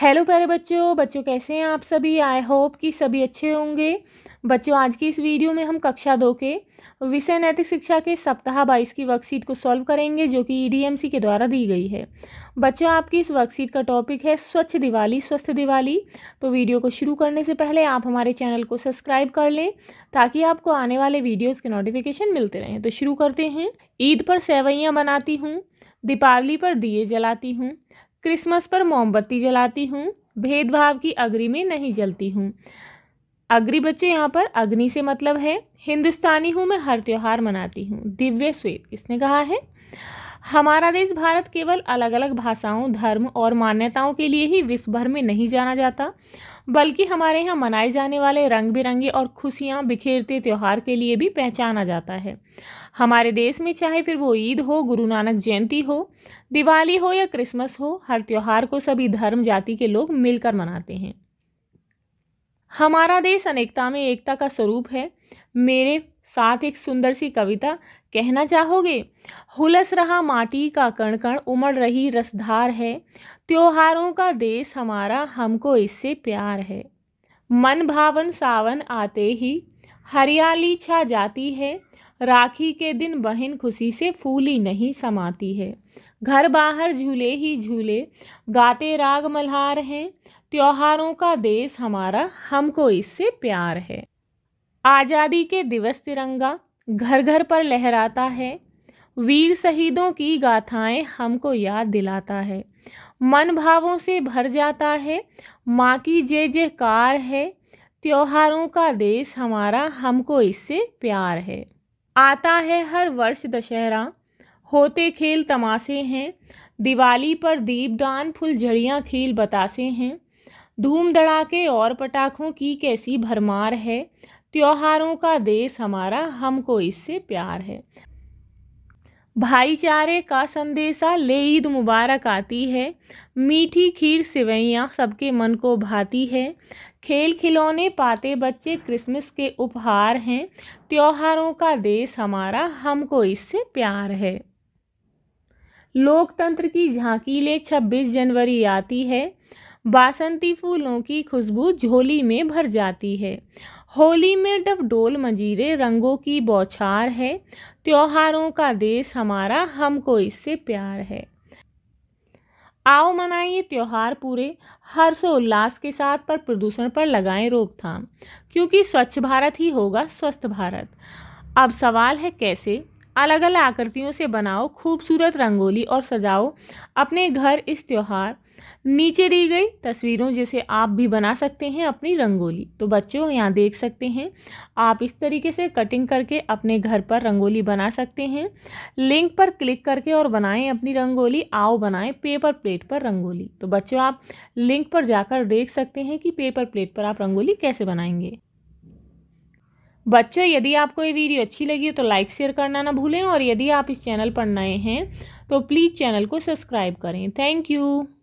hello प्यारे बच्चों बच्चों कैसे हैं आप सभी आई होप कि सभी अच्छे होंगे बच्चों आज की इस वीडियो में हम कक्षा दो के विषय नैतिक शिक्षा के सप्ताह बाईस की वर्कशीट को सॉल्व करेंगे जो कि ईडीएमसी e के द्वारा दी गई है बच्चों आपकी इस वर्कशीट का टॉपिक है स्वच्छ दिवाली स्वस्थ दिवाली तो वीडियो को शुरू करने से पहले आप हमारे चैनल को सब्सक्राइब कर लें ताकि आपको आने वाले वीडियोज़ के नोटिफिकेशन मिलते रहें तो शुरू करते हैं ईद पर सेवैयाँ बनाती हूँ दीपावली पर दिए जलाती हूँ क्रिसमस पर मोमबत्ती जलाती हूँ भेदभाव की अग्नि में नहीं जलती हूँ अग्नि बच्चे यहाँ पर अग्नि से मतलब है हिंदुस्तानी हूँ मैं हर त्यौहार मनाती हूँ दिव्य श्वेत किसने कहा है हमारा देश भारत केवल अलग अलग भाषाओं धर्म और मान्यताओं के लिए ही विश्व भर में नहीं जाना जाता बल्कि हमारे यहाँ मनाए जाने वाले रंग बिरंगे और खुशियाँ बिखेरते त्यौहार के लिए भी पहचाना जाता है हमारे देश में चाहे फिर वो ईद हो गुरु नानक जयंती हो दिवाली हो या क्रिसमस हो हर त्यौहार को सभी धर्म जाति के लोग मिलकर मनाते हैं हमारा देश अनेकता में एकता का स्वरूप है मेरे साथ एक सुंदर सी कविता कहना चाहोगे हुलस रहा माटी का कण कण उमड़ रही रसधार है त्योहारों का देश हमारा हमको इससे प्यार है मन भावन सावन आते ही हरियाली छा जाती है राखी के दिन बहन खुशी से फूली नहीं समाती है घर बाहर झूले ही झूले गाते राग मल्हार हैं त्योहारों का देश हमारा हमको इससे प्यार है आज़ादी के दिवस तिरंगा घर घर पर लहराता है वीर शहीदों की गाथाएं हमको याद दिलाता है मन भावों से भर जाता है माँ की जय जयकार है त्योहारों का देश हमारा हमको इससे प्यार है आता है हर वर्ष दशहरा होते खेल तमाशे हैं दिवाली पर दीपदान फुलझड़ियाँ खेल बतासे हैं धूम धड़ाके और पटाखों की कैसी भरमार है त्योहारों का देश हमारा हमको इससे प्यार है भाईचारे का संदेशा ले ईद मुबारक आती है मीठी खीर सिवैयाँ सबके मन को भाती है खेल खिलौने पाते बच्चे क्रिसमस के उपहार हैं त्योहारों का देश हमारा हमको इससे प्यार है लोकतंत्र की झांकी ले छब्बीस जनवरी आती है बासंती फूलों की खुशबू झोली में भर जाती है होली में डबडोल मजीरे रंगों की बौछार है त्योहारों का देश हमारा हमको इससे प्यार है आओ मनाइए त्यौहार पूरे हर्षोल्लास के साथ पर प्रदूषण पर लगाएं रोकथाम क्योंकि स्वच्छ भारत ही होगा स्वस्थ भारत अब सवाल है कैसे अलग अलग आकृतियों से बनाओ खूबसूरत रंगोली और सजाओ अपने घर इस त्यौहार नीचे दी गई तस्वीरों जैसे आप भी बना सकते हैं अपनी रंगोली तो बच्चों यहाँ देख सकते हैं आप इस तरीके से कटिंग करके अपने घर पर रंगोली बना सकते हैं लिंक पर क्लिक करके और बनाएं अपनी रंगोली आओ बनाएं पेपर प्लेट पर रंगोली तो बच्चों आप लिंक पर जाकर देख सकते हैं कि पेपर प्लेट पर आप रंगोली कैसे बनाएंगे बच्चों यदि आपको ये वीडियो अच्छी लगी हो तो लाइक शेयर करना ना भूलें और यदि आप इस चैनल पर नए हैं तो प्लीज़ चैनल को सब्सक्राइब करें थैंक यू